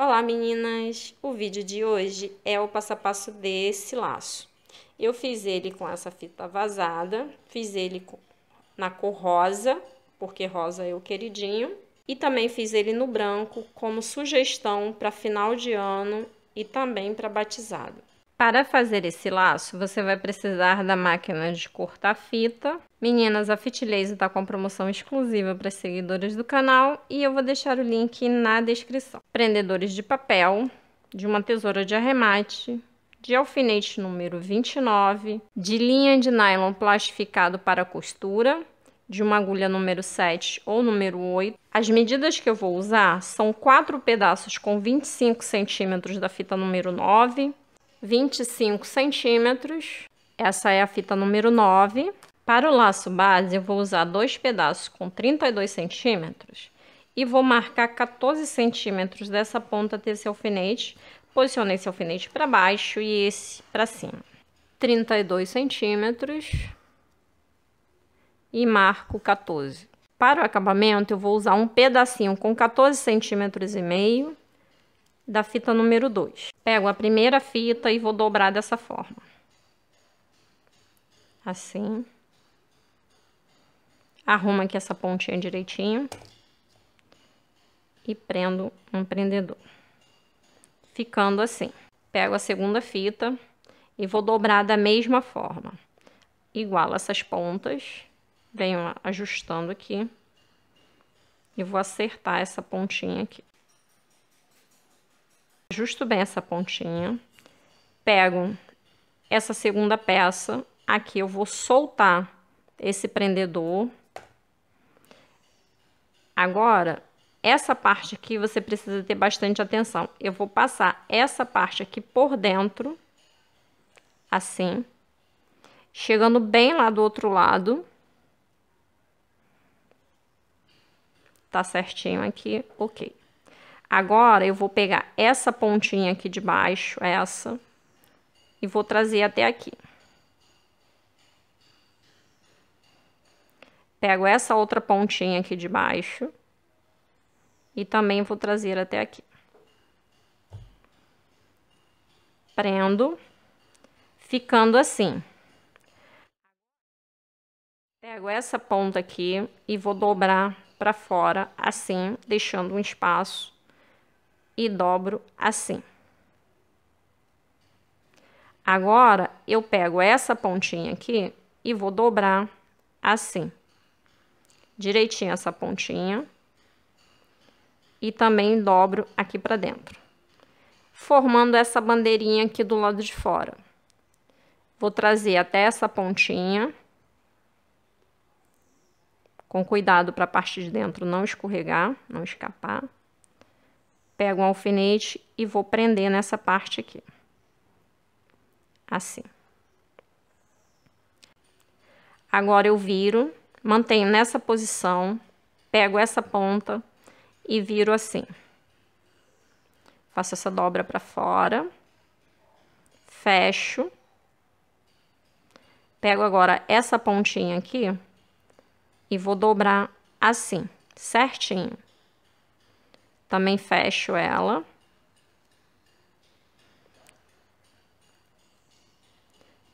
Olá meninas! O vídeo de hoje é o passo a passo desse laço. Eu fiz ele com essa fita vazada, fiz ele na cor rosa, porque rosa é o queridinho, e também fiz ele no branco como sugestão para final de ano e também para batizado. Para fazer esse laço, você vai precisar da máquina de cortar fita. Meninas, a Fitlaser está com promoção exclusiva para seguidores do canal e eu vou deixar o link na descrição. Prendedores de papel, de uma tesoura de arremate, de alfinete número 29, de linha de nylon plastificado para costura, de uma agulha número 7 ou número 8. As medidas que eu vou usar são quatro pedaços com 25 centímetros da fita número 9, 25 centímetros. Essa é a fita número 9. Para o laço base, eu vou usar dois pedaços com 32 centímetros e vou marcar 14 centímetros dessa ponta desse alfinete. Posicionei esse alfinete para baixo e esse para cima. 32 centímetros e marco 14. Para o acabamento, eu vou usar um pedacinho com 14 centímetros e meio da fita número 2. Pego a primeira fita e vou dobrar dessa forma. Assim. Arrumo aqui essa pontinha direitinho. E prendo um prendedor. Ficando assim. Pego a segunda fita e vou dobrar da mesma forma. Igual essas pontas. Venho ajustando aqui. E vou acertar essa pontinha aqui. Ajusto bem essa pontinha. Pego essa segunda peça. Aqui eu vou soltar esse prendedor. Agora, essa parte aqui você precisa ter bastante atenção. Eu vou passar essa parte aqui por dentro, assim, chegando bem lá do outro lado. Tá certinho aqui, ok. Agora, eu vou pegar essa pontinha aqui de baixo, essa, e vou trazer até aqui. Pego essa outra pontinha aqui de baixo e também vou trazer até aqui. Prendo, ficando assim. Pego essa ponta aqui e vou dobrar para fora, assim, deixando um espaço e dobro assim. Agora, eu pego essa pontinha aqui e vou dobrar assim. Direitinho essa pontinha. E também dobro aqui para dentro. Formando essa bandeirinha aqui do lado de fora. Vou trazer até essa pontinha. Com cuidado para a parte de dentro não escorregar, não escapar pego um alfinete e vou prender nessa parte aqui. Assim. Agora eu viro, mantenho nessa posição, pego essa ponta e viro assim. Faço essa dobra para fora, fecho. Pego agora essa pontinha aqui e vou dobrar assim, certinho. Também fecho ela.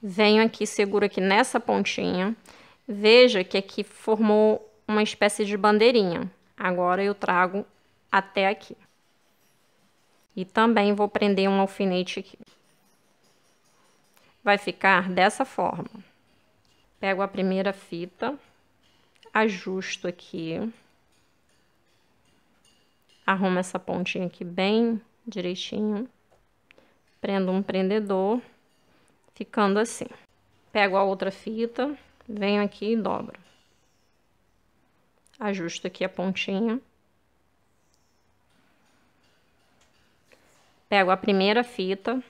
Venho aqui, seguro aqui nessa pontinha. Veja que aqui formou uma espécie de bandeirinha. Agora eu trago até aqui. E também vou prender um alfinete aqui. Vai ficar dessa forma. Pego a primeira fita, ajusto aqui arrumo essa pontinha aqui bem direitinho, prendo um prendedor, ficando assim. Pego a outra fita, venho aqui e dobro. Ajusto aqui a pontinha. Pego a primeira fita,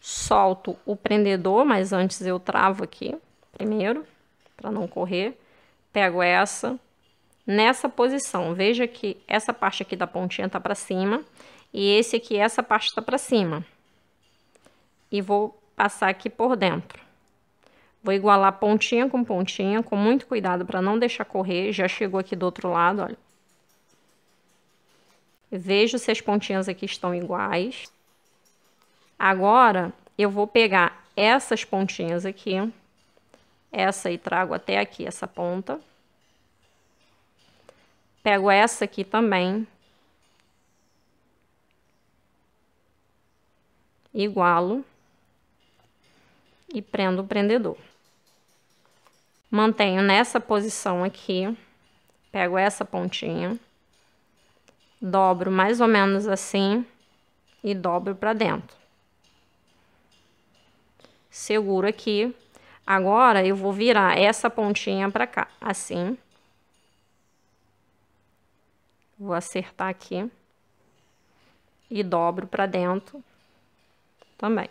solto o prendedor, mas antes eu travo aqui primeiro, para não correr. Pego essa, nessa posição. Veja que essa parte aqui da pontinha tá para cima e esse aqui, essa parte tá para cima. E vou passar aqui por dentro. Vou igualar pontinha com pontinha, com muito cuidado para não deixar correr. Já chegou aqui do outro lado, olha. Vejo se as pontinhas aqui estão iguais. Agora, eu vou pegar essas pontinhas aqui, essa e trago até aqui, essa ponta. Pego essa aqui também. Igualo. E prendo o prendedor. Mantenho nessa posição aqui. Pego essa pontinha. Dobro mais ou menos assim. E dobro para dentro. Seguro aqui. Agora, eu vou virar essa pontinha para cá, assim. Assim Vou acertar aqui. E dobro para dentro também.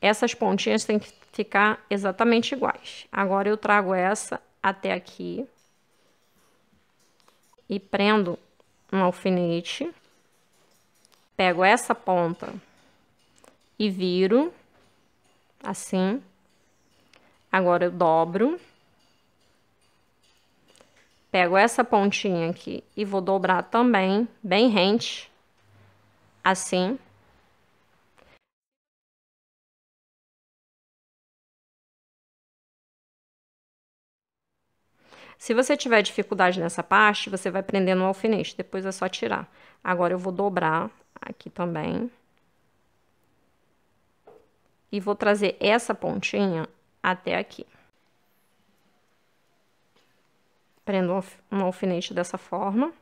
Essas pontinhas têm que ficar exatamente iguais. Agora, eu trago essa até aqui. E prendo um alfinete. Pego essa ponta e viro assim. Agora, eu dobro. Pego essa pontinha aqui e vou dobrar também, bem rente, assim. Se você tiver dificuldade nessa parte, você vai prendendo no alfinete, depois é só tirar. Agora eu vou dobrar aqui também. E vou trazer essa pontinha até aqui. Prendo um alfinete dessa forma.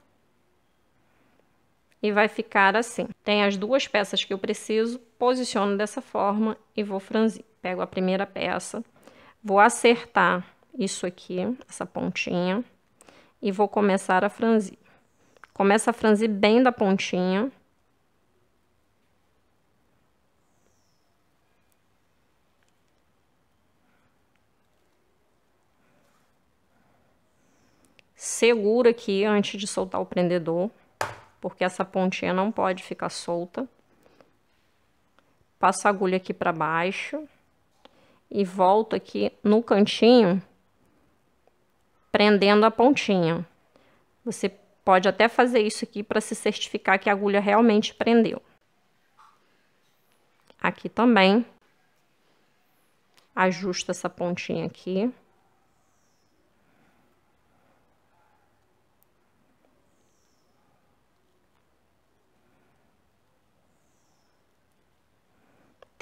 E vai ficar assim. Tem as duas peças que eu preciso, posiciono dessa forma e vou franzir. Pego a primeira peça, vou acertar isso aqui, essa pontinha, e vou começar a franzir. Começa a franzir bem da pontinha segura aqui antes de soltar o prendedor, porque essa pontinha não pode ficar solta. Passa a agulha aqui para baixo e volto aqui no cantinho, prendendo a pontinha. Você pode até fazer isso aqui para se certificar que a agulha realmente prendeu. Aqui também, ajusta essa pontinha aqui.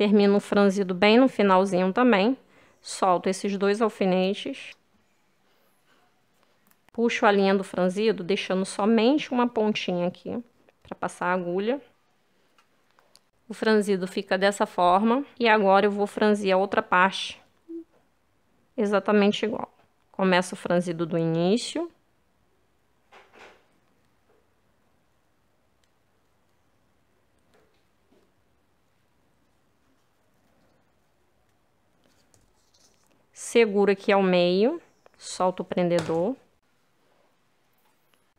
termino o franzido bem no finalzinho também. Solto esses dois alfinetes. Puxo a linha do franzido, deixando somente uma pontinha aqui para passar a agulha. O franzido fica dessa forma e agora eu vou franzir a outra parte exatamente igual. Começo o franzido do início, seguro aqui ao meio, solto o prendedor,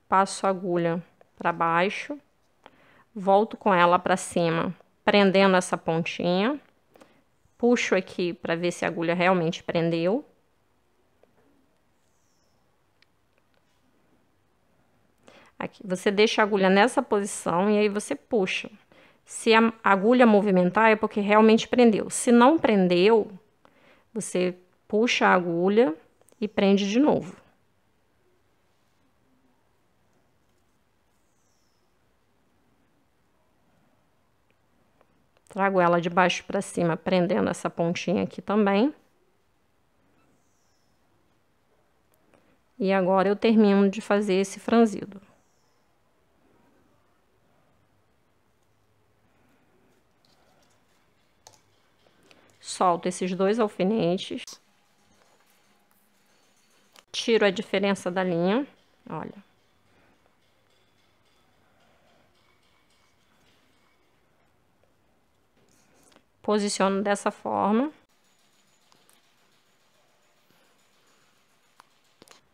passo a agulha para baixo, volto com ela para cima, prendendo essa pontinha, puxo aqui para ver se a agulha realmente prendeu. Aqui, você deixa a agulha nessa posição e aí você puxa. Se a agulha movimentar é porque realmente prendeu. Se não prendeu, você puxa a agulha e prende de novo. Trago ela de baixo para cima, prendendo essa pontinha aqui também. E agora eu termino de fazer esse franzido. Solto esses dois alfinetes tiro a diferença da linha, olha. Posiciono dessa forma.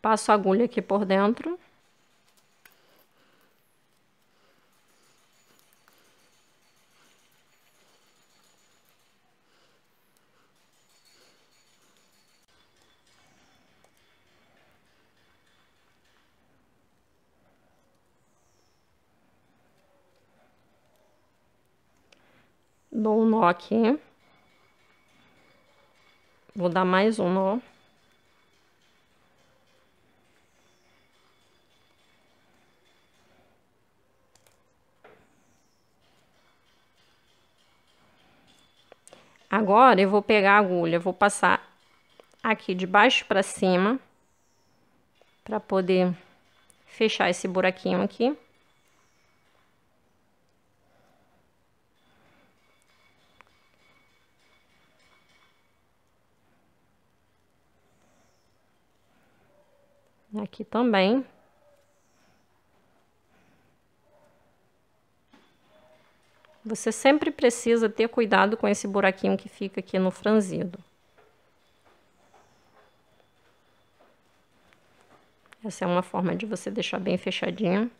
Passo a agulha aqui por dentro. dou um nó aqui. Vou dar mais um nó. Agora, eu vou pegar a agulha, vou passar aqui de baixo para cima, para poder fechar esse buraquinho aqui. Aqui também. Você sempre precisa ter cuidado com esse buraquinho que fica aqui no franzido. Essa é uma forma de você deixar bem fechadinho.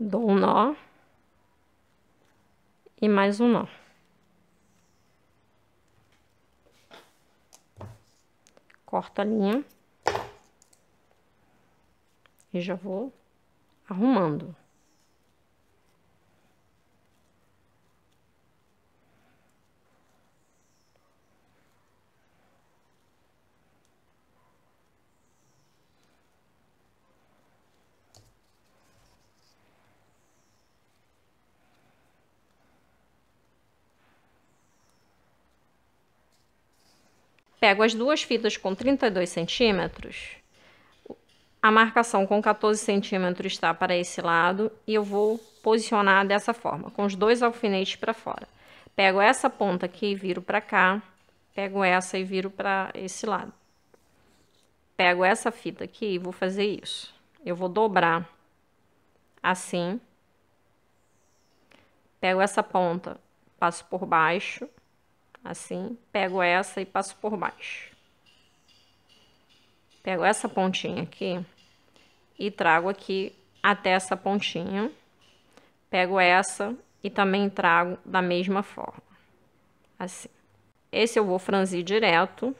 dou um nó e mais um nó. Corto a linha e já vou arrumando. Pego as duas fitas com 32 centímetros, a marcação com 14 centímetros está para esse lado e eu vou posicionar dessa forma, com os dois alfinetes para fora. Pego essa ponta aqui e viro para cá, pego essa e viro para esse lado. Pego essa fita aqui e vou fazer isso. Eu vou dobrar assim, pego essa ponta, passo por baixo, Assim, pego essa e passo por baixo. Pego essa pontinha aqui e trago aqui até essa pontinha. Pego essa e também trago da mesma forma, assim. Esse eu vou franzir direto.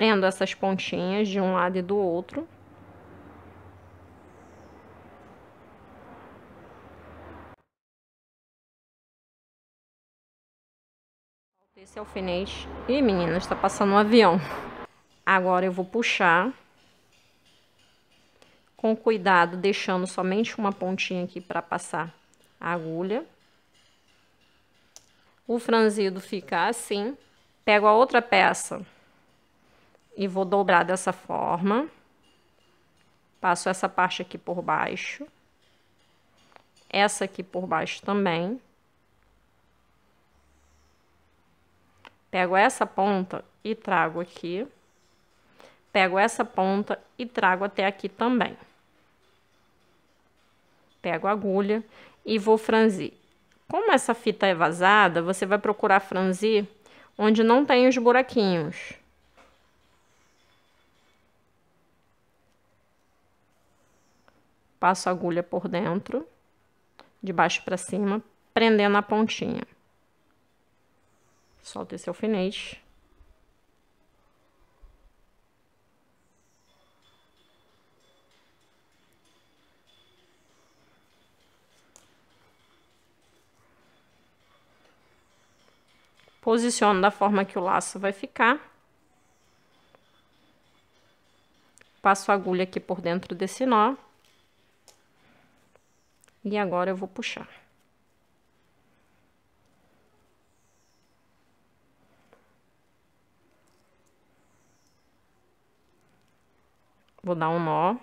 Prendo essas pontinhas de um lado e do outro. Esse alfinete. Ih, menina, está passando um avião. Agora eu vou puxar. Com cuidado, deixando somente uma pontinha aqui para passar a agulha. O franzido fica assim. Pego a outra peça e vou dobrar dessa forma. Passo essa parte aqui por baixo. Essa aqui por baixo também. Pego essa ponta e trago aqui. Pego essa ponta e trago até aqui também. Pego a agulha e vou franzir. Como essa fita é vazada, você vai procurar franzir onde não tem os buraquinhos. passo a agulha por dentro, de baixo para cima, prendendo a pontinha. Solto esse alfinete. Posiciono da forma que o laço vai ficar. Passo a agulha aqui por dentro desse nó. E agora eu vou puxar. Vou dar um nó.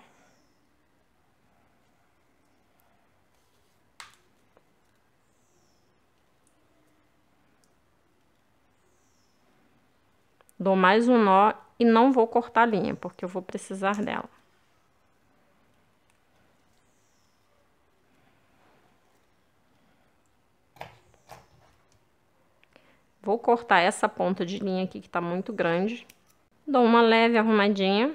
Dou mais um nó e não vou cortar a linha, porque eu vou precisar dela. cortar essa ponta de linha aqui que tá muito grande. Dou uma leve arrumadinha.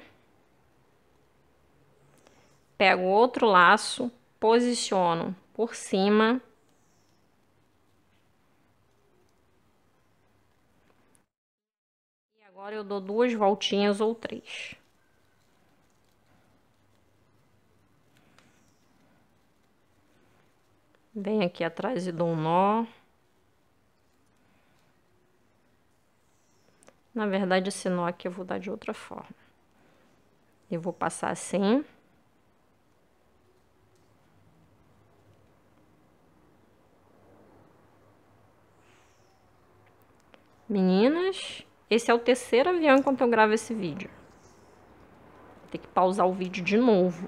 Pego outro laço, posiciono por cima. E agora eu dou duas voltinhas ou três. Venho aqui atrás e dou um nó. Na verdade, esse nó aqui eu vou dar de outra forma. Eu vou passar assim. Meninas, esse é o terceiro avião enquanto eu gravo esse vídeo. Vou ter que pausar o vídeo de novo.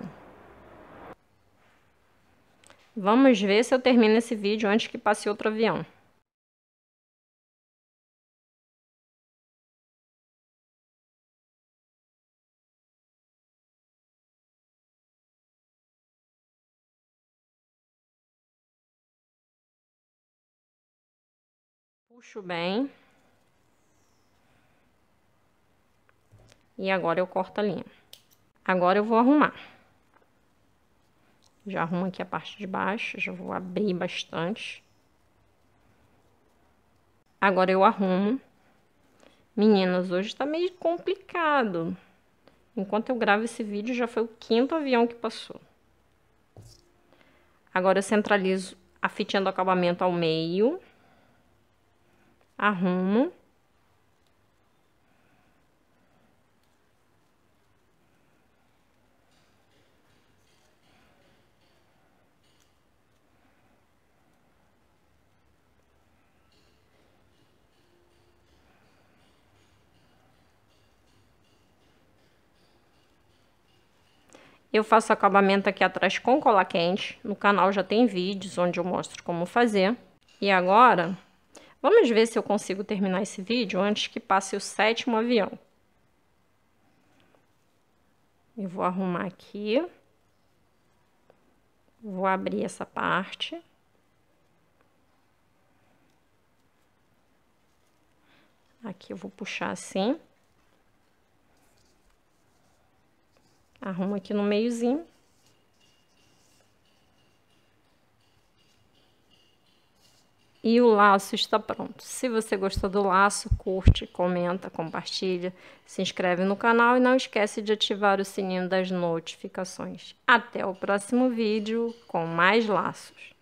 Vamos ver se eu termino esse vídeo antes que passe outro avião. puxo bem. E agora eu corto a linha. Agora eu vou arrumar. Já arrumo aqui a parte de baixo, já vou abrir bastante. Agora eu arrumo. Meninas, hoje tá meio complicado. Enquanto eu gravo esse vídeo, já foi o quinto avião que passou. Agora eu centralizo a fitinha do acabamento ao meio arrumo. Eu faço acabamento aqui atrás com cola quente. No canal já tem vídeos onde eu mostro como fazer. E agora, Vamos ver se eu consigo terminar esse vídeo antes que passe o sétimo avião. Eu vou arrumar aqui. Vou abrir essa parte. Aqui eu vou puxar assim. Arrumo aqui no meiozinho. e o laço está pronto. Se você gostou do laço, curte, comenta, compartilha, se inscreve no canal e não esquece de ativar o sininho das notificações. Até o próximo vídeo com mais laços.